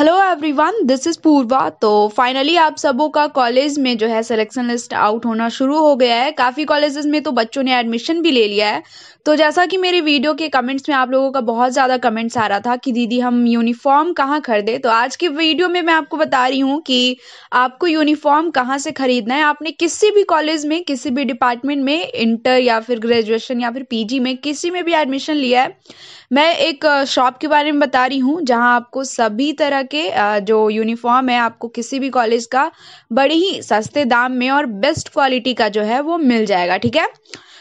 hello everyone this is Purva तो finally आप सबों का कॉलेज में जो है सिलेक्शन लिस्ट आउट होना शुरू हो गया है काफ़ी कॉलेजेस में तो बच्चों ने एडमिशन भी ले लिया है तो जैसा कि मेरे वीडियो के कमेंट्स में आप लोगों का बहुत ज़्यादा कमेंट्स आ रहा था कि दीदी हम यूनिफॉर्म कहाँ खरीदे तो आज के वीडियो में मैं आपको बता रही हूँ कि आपको यूनिफॉर्म कहाँ से ख़रीदना है आपने किसी भी कॉलेज में किसी भी डिपार्टमेंट में इंटर या फिर ग्रेजुएशन या फिर पी में किसी में भी एडमिशन लिया है मैं एक शॉप के बारे में बता रही हूँ जहाँ आपको सभी तरह के जो यूनिफॉर्म है आपको किसी भी कॉलेज का बड़े ही सस्ते दाम में और बेस्ट क्वालिटी का जो है वो मिल जाएगा ठीक है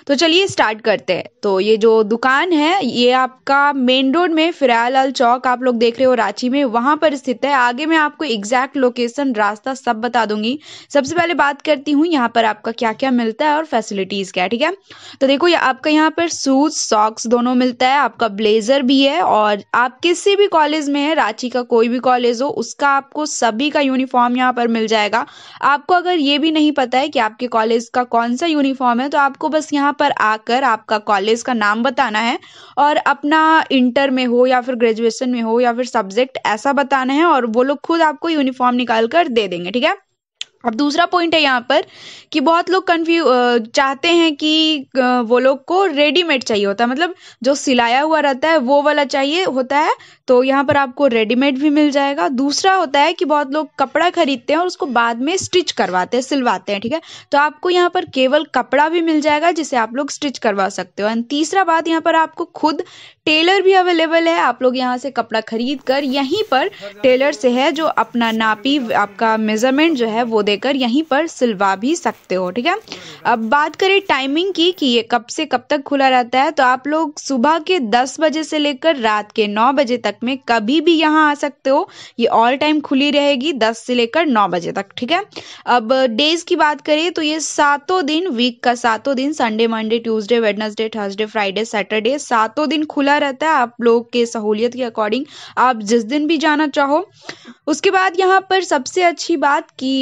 तो चलिए स्टार्ट करते हैं तो ये जो दुकान है ये आपका मेन रोड में फिरायालाल चौक आप लोग देख रहे हो रांची में वहां पर स्थित है आगे मैं आपको एग्जैक्ट लोकेशन रास्ता सब बता दूंगी सबसे पहले बात करती हूँ यहाँ पर आपका क्या क्या मिलता है और फैसिलिटीज़ क्या ठीक है तो देखो ये आपका यहाँ पर शूज सॉक्स दोनों मिलता है आपका ब्लेजर भी है और आप किसी भी कॉलेज में है रांची का कोई भी कॉलेज हो उसका आपको सभी का यूनिफॉर्म यहाँ पर मिल जाएगा आपको अगर ये भी नहीं पता है कि आपके कॉलेज का कौन सा यूनिफॉर्म है तो आपको बस यहाँ पर आकर आपका कॉलेज का नाम बताना है और अपना इंटर में हो या फिर ग्रेजुएशन में हो या फिर सब्जेक्ट ऐसा बताना है और वो लोग खुद आपको यूनिफॉर्म निकाल कर दे देंगे ठीक है अब दूसरा पॉइंट है यहाँ पर कि बहुत लोग कन्फ्यू चाहते हैं कि वो लोग को रेडीमेड चाहिए होता है मतलब जो सिलाया हुआ रहता है वो वाला चाहिए होता है तो यहाँ पर आपको रेडीमेड भी मिल जाएगा दूसरा होता है कि बहुत लोग कपड़ा खरीदते हैं और उसको बाद में स्टिच करवाते हैं सिलवाते हैं ठीक है तो आपको यहाँ पर केवल कपड़ा भी मिल जाएगा जिसे आप लोग स्टिच करवा सकते हो एंड तीसरा बात यहाँ पर आपको खुद टेलर भी अवेलेबल है आप लोग यहाँ से कपड़ा खरीद कर यहीं पर टेलर से है जो अपना नापी आपका मेजरमेंट जो है वो देकर यहीं पर सिलवा भी सकते हो ठीक है अब बात करें टाइमिंग की कि ये कब से कब तक खुला रहता है तो आप लोग सुबह के दस बजे से लेकर रात के नौ बजे तक में कभी भी यहाँ आ सकते हो ये ऑल टाइम खुली रहेगी दस से लेकर नौ बजे तक ठीक है अब डेज की बात करें तो ये सातों दिन वीक का सातों दिन Sunday Monday Tuesday Wednesday Thursday Friday Saturday सातों दिन खुला रहता है आप लोग के सहूलियत के अकॉर्डिंग आप जिस दिन भी जाना चाहो उसके बाद यहाँ पर सबसे अच्छी बात कि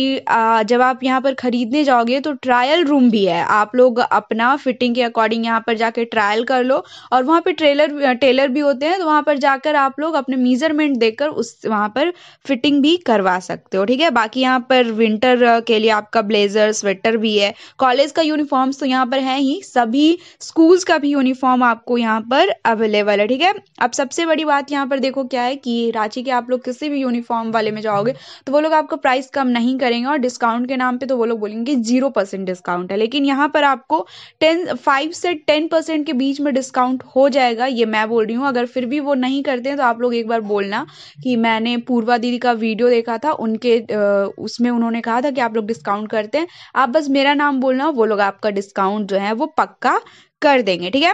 जब आप यहाँ पर ख़रीदने जाओगे तो ट्रायल रूम भी है आप लोग अपना फिटिंग के अकॉर्डिंग यहाँ पर जाके ट्रायल कर लो और वहाँ पर ट्रेलर टेलर भी होते हैं तो वहाँ पर जाकर आप लोग अपने मीज़रमेंट देकर उस वहाँ पर फिटिंग भी करवा सकते हो ठीक है बाकी यहाँ पर विंटर के लिए आपका ब्लेज़र स्वेटर भी है कॉलेज का यूनिफॉर्म्स तो यहाँ पर है ही सभी स्कूल्स का भी यूनिफॉर्म आपको यहाँ पर अवेलेबल है ठीक है अब सबसे बड़ी बात यहाँ पर देखो क्या है कि रांची के आप लोग किसी भी यूनिफॉर्म वाले में जाओगे तो वो लोग आपको प्राइस कम नहीं करेंगे और डिस्काउंट के नाम पे तो वो लोग बोलेंगे जीरो परसेंट डिस्काउंट है लेकिन यहाँ पर आपको टेन फाइव से टेन परसेंट के बीच में डिस्काउंट हो जाएगा ये मैं बोल रही हूँ अगर फिर भी वो नहीं करते हैं तो आप लोग एक बार बोलना कि मैंने पूर्वा दीदी का वीडियो देखा था उनके उसमें उन्होंने कहा था कि आप लोग डिस्काउंट करते हैं आप बस मेरा नाम बोलना वो लोग आपका डिस्काउंट जो है वो पक्का कर देंगे ठीक है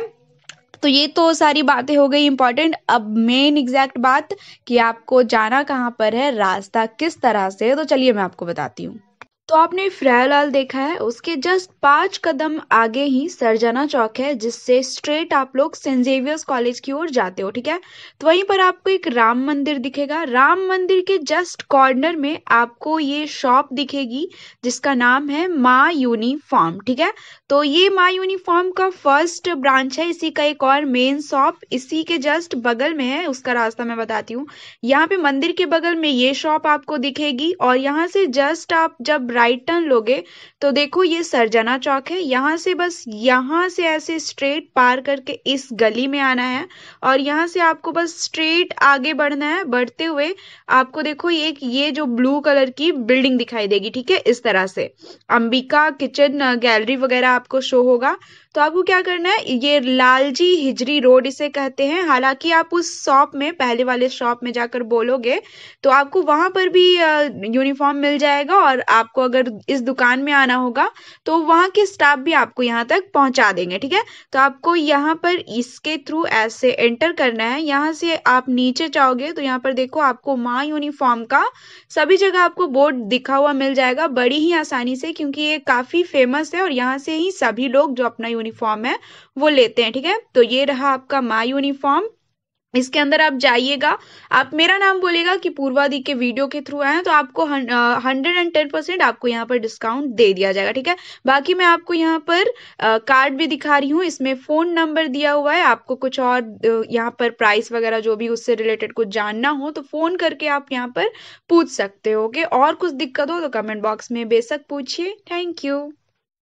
तो ये तो सारी बातें हो गई इंपॉर्टेंट अब मेन एग्जैक्ट बात कि आपको जाना कहाँ पर है रास्ता किस तरह से तो चलिए मैं आपको बताती हूँ तो आपने फ्रायलाल देखा है उसके जस्ट पांच कदम आगे ही सरजाना चौक है जिससे स्ट्रेट आप लोग सेंट जेवियर्स कॉलेज की ओर जाते हो ठीक है तो वहीं पर आपको एक राम मंदिर दिखेगा राम मंदिर के जस्ट कॉर्नर में आपको ये शॉप दिखेगी जिसका नाम है माँ यूनिफॉर्म ठीक है तो ये माँ यूनिफॉर्म का फर्स्ट ब्रांच है इसी का एक और मेन शॉप इसी के जस्ट बगल में है उसका रास्ता मैं बताती हूँ यहाँ पे मंदिर के बगल में ये शॉप आपको दिखेगी और यहाँ से जस्ट आप जब राइट टर्न लोगे तो देखो ये सरजना चौक है यहाँ से बस यहाँ से ऐसे स्ट्रेट पार करके इस गली में आना है और यहाँ से आपको बस स्ट्रेट आगे बढ़ना है बढ़ते हुए आपको देखो एक ये जो ब्लू कलर की बिल्डिंग दिखाई देगी ठीक है इस तरह से अंबिका किचन गैलरी वगैरह आपको शो होगा तो आपको क्या करना है ये लालजी हिजरी रोड इसे कहते हैं हालांकि आप उस शॉप में पहले वाले शॉप में जाकर बोलोगे तो आपको वहां पर भी यूनिफॉर्म मिल जाएगा और आपको अगर इस दुकान में आना होगा तो वहाँ के स्टाफ भी आपको यहाँ तक पहुँचा देंगे ठीक है तो आपको यहाँ पर इसके थ्रू ऐसे एंटर करना है यहाँ से आप नीचे जाओगे तो यहाँ पर देखो आपको माँ यूनिफॉर्म का सभी जगह आपको बोर्ड दिखा हुआ मिल जाएगा बड़ी ही आसानी से क्योंकि ये काफ़ी फेमस है और यहाँ से ही सभी लोग जो अपना यूनिफॉर्म है वो लेते हैं ठीक है तो ये रहा आपका माँ यूनिफॉर्म इसके अंदर आप जाइएगा आप मेरा नाम बोलेगा कि पूर्वादी के वीडियो के थ्रू आए हैं तो आपको हंड्रेड एंड टेन परसेंट आपको यहाँ पर डिस्काउंट दे दिया जाएगा ठीक है बाकी मैं आपको यहाँ पर आ, कार्ड भी दिखा रही हूँ इसमें फ़ोन नंबर दिया हुआ है आपको कुछ और यहाँ पर प्राइस वगैरह जो भी उससे रिलेटेड कुछ जानना हो तो फ़ोन करके आप यहाँ पर पूछ सकते हो ओके और कुछ दिक्कत हो तो कमेंट बॉक्स में बेशक पूछिए थैंक यू